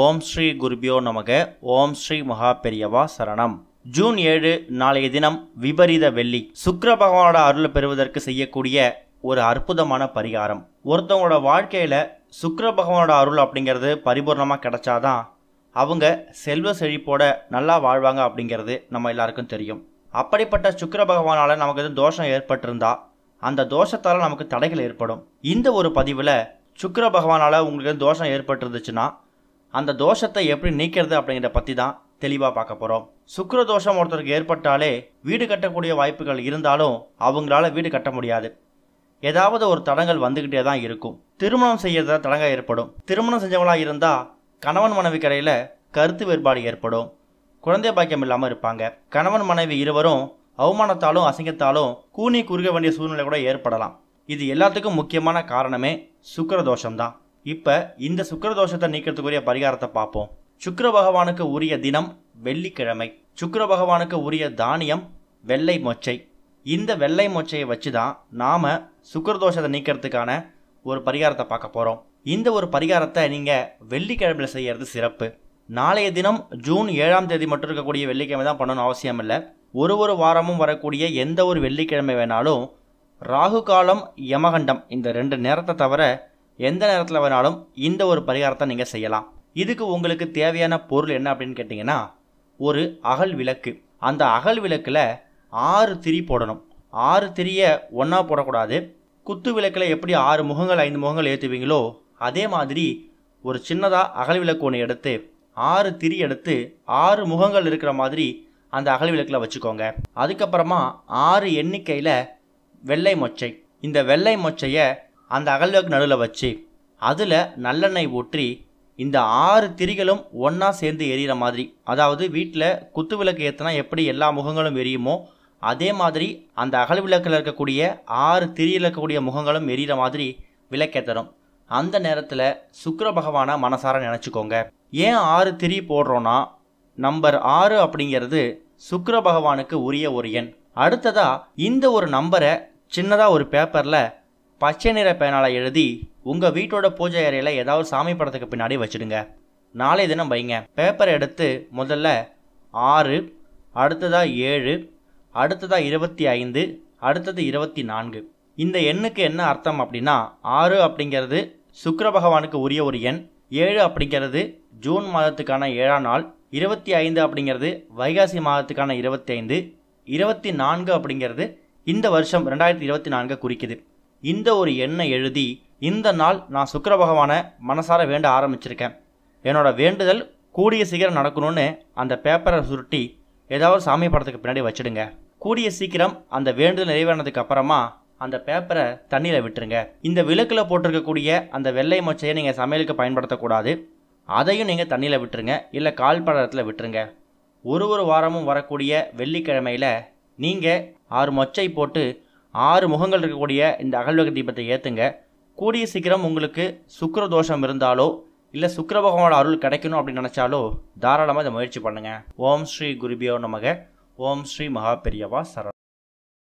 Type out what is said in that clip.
ஓம் ஸ்ரீ குருபியோ நமக ஓம் ஸ்ரீ மகா பெரியவா சரணம் ஜூன் ஏழு நாளைய தினம் விபரீத வெள்ளி சுக்கர பகவானோட அருள் பெறுவதற்கு செய்யக்கூடிய ஒரு அற்புதமான பரிகாரம் ஒருத்தவங்களோட வாழ்க்கையில் சுக்கர பகவானோட அருள் அப்படிங்கிறது பரிபூர்ணமாக கிடைச்சாதான் அவங்க செல்வ செழிப்போட நல்லா வாழ்வாங்க அப்படிங்கிறது நம்ம எல்லாருக்கும் தெரியும் அப்படிப்பட்ட சுக்கர பகவானால் நமக்கு எதுவும் தோஷம் ஏற்பட்டிருந்தா அந்த தோஷத்தால் நமக்கு தடைகள் ஏற்படும் இந்த ஒரு பதிவில் சுக்கர பகவானால் உங்களுக்கு தோஷம் ஏற்பட்டிருந்துச்சுன்னா அந்த தோஷத்தை எப்படி நீக்கிறது அப்படிங்கிற பற்றி தான் தெளிவாக பார்க்க போகிறோம் சுக்கர தோஷம் ஒருத்தருக்கு ஏற்பட்டாலே வீடு கட்டக்கூடிய வாய்ப்புகள் இருந்தாலும் அவங்களால வீடு கட்ட முடியாது ஏதாவது ஒரு தடங்கள் வந்துக்கிட்டே தான் இருக்கும் திருமணம் செய்யறத தடங்க ஏற்படும் திருமணம் செஞ்சவங்களா இருந்தால் கணவன் மனைவி கடையில கருத்து வேறுபாடு ஏற்படும் குழந்தை பாக்கியம் இல்லாமல் இருப்பாங்க கணவன் மனைவி இருவரும் அவமானத்தாலும் அசிங்கத்தாலும் கூனி குறுக வேண்டிய சூழ்நிலை கூட ஏற்படலாம் இது எல்லாத்துக்கும் முக்கியமான காரணமே சுக்கர தோஷம்தான் இப்போ இந்த சுக்கரதோஷத்தை நீக்கிறதுக்குரிய பரிகாரத்தை பார்ப்போம் சுக்கர பகவானுக்கு உரிய தினம் வெள்ளிக்கிழமை சுக்கர பகவானுக்கு உரிய தானியம் வெள்ளை மொச்சை இந்த வெள்ளை மொச்சையை வச்சு தான் நாம் சுக்கரதோஷத்தை நீக்கிறதுக்கான ஒரு பரிகாரத்தை பார்க்க போகிறோம் இந்த ஒரு பரிகாரத்தை நீங்கள் வெள்ளிக்கிழமையில் செய்கிறது சிறப்பு நாளைய தினம் ஜூன் ஏழாம் தேதி மட்டும் இருக்கக்கூடிய வெள்ளிக்கிழமை தான் பண்ணணும் அவசியம் இல்லை ஒரு ஒரு வாரமும் வரக்கூடிய எந்த ஒரு வெள்ளிக்கிழமை வேணாலும் ராகு காலம் யமகண்டம் இந்த ரெண்டு நேரத்தை தவிர எந்த நேரத்தில் வேணாலும் இந்த ஒரு பரிகாரத்தை நீங்கள் செய்யலாம் இதுக்கு உங்களுக்கு தேவையான பொருள் என்ன அப்படின்னு கேட்டிங்கன்னா ஒரு அகல் விளக்கு அந்த அகல் விளக்கில் ஆறு திரி போடணும் ஆறு திரியை ஒன்றா போடக்கூடாது குத்து விளக்கில் எப்படி ஆறு முகங்கள் ஐந்து முகங்கள் ஏற்றுவீங்களோ அதே மாதிரி ஒரு சின்னதாக அகல் விளக்கு ஒன்று எடுத்து ஆறு திரி எடுத்து ஆறு முகங்கள் இருக்கிற மாதிரி அந்த அகல் விளக்கில் வச்சுக்கோங்க அதுக்கப்புறமா ஆறு எண்ணிக்கையில் வெள்ளை மொச்சை இந்த வெள்ளை மொச்சையை அந்த அகல்விளக்கு நடுவில் வச்சு அதில் நல்லெண்ணெய் ஊற்றி இந்த ஆறு திரிகளும் ஒன்றா சேர்ந்து எரியிற மாதிரி அதாவது வீட்டில் குத்து விளக்கு ஏற்றினா எப்படி எல்லா முகங்களும் எரியுமோ அதே மாதிரி அந்த அகல் விளக்கில் இருக்கக்கூடிய ஆறு திரியில் இருக்கக்கூடிய முகங்களும் எரியிற மாதிரி விளக்கேற்றணும் அந்த நேரத்தில் சுக்கர பகவானை மனசார நினச்சிக்கோங்க ஏன் ஆறு திரி போடுறோன்னா நம்பர் ஆறு அப்படிங்கிறது சுக்கர பகவானுக்கு உரிய ஒரு எண் அடுத்ததாக இந்த ஒரு நம்பரை சின்னதாக ஒரு பேப்பரில் பச்சை நிற பேனால எழுதி உங்கள் வீட்டோட பூஜை அறையில் ஏதாவது சாமி படத்துக்கு பின்னாடி வச்சுடுங்க நாளை தினம் வைங்க பேப்பர் எடுத்து முதல்ல ஆறு அடுத்ததாக ஏழு அடுத்ததாக இருபத்தி ஐந்து அடுத்தது இருபத்தி நான்கு இந்த எண்ணுக்கு என்ன அர்த்தம் அப்படின்னா ஆறு அப்படிங்கிறது சுக்கர பகவானுக்கு உரிய ஒரு எண் ஏழு அப்படிங்கிறது ஜூன் மாதத்துக்கான ஏழாம் நாள் இருபத்தி ஐந்து அப்படிங்கிறது வைகாசி மாதத்துக்கான இருபத்தி ஐந்து இருபத்தி நான்கு அப்படிங்கிறது இந்த வருஷம் ரெண்டாயிரத்தி இருபத்தி நான்கு குறிக்குது இந்த ஒரு எண்ணை எழுதி இந்த நாள் நான் சுக்கர பகவானை மனசார வேண்ட ஆரம்பிச்சிருக்கேன் என்னோடய வேண்டுதல் கூடிய சீக்கிரம் நடக்கணும்னு அந்த பேப்பரை சுருட்டி ஏதாவது சாமி படத்துக்கு பின்னாடி வச்சுடுங்க கூடிய சீக்கிரம் அந்த வேண்டுதல் நிறைவேறினதுக்கு அப்புறமா அந்த பேப்பரை தண்ணியில் விட்டுருங்க இந்த விளக்கில் போட்டிருக்கக்கூடிய அந்த வெள்ளை மொச்சையை நீங்கள் சமையலுக்கு பயன்படுத்தக்கூடாது அதையும் நீங்கள் தண்ணியில் விட்டுருங்க இல்லை கால் படத்தில் விட்டுருங்க ஒரு ஒரு வாரமும் வரக்கூடிய வெள்ளிக்கிழமையில் நீங்கள் ஆறு மொச்சை போட்டு ஆறு முகங்கள் இருக்கக்கூடிய இந்த அகல்வக தீபத்தை ஏற்றுங்க கூடிய சீக்கிரம் உங்களுக்கு சுக்கர தோஷம் இருந்தாலோ இல்லை சுக்கர பகவான் அருள் கிடைக்கணும் அப்படின்னு நினச்சாலோ தாராளமாக இதை முயற்சி பண்ணுங்கள் ஓம் ஸ்ரீ குருபியோ நமக ஓம் ஸ்ரீ மகா பெரியவா சரண்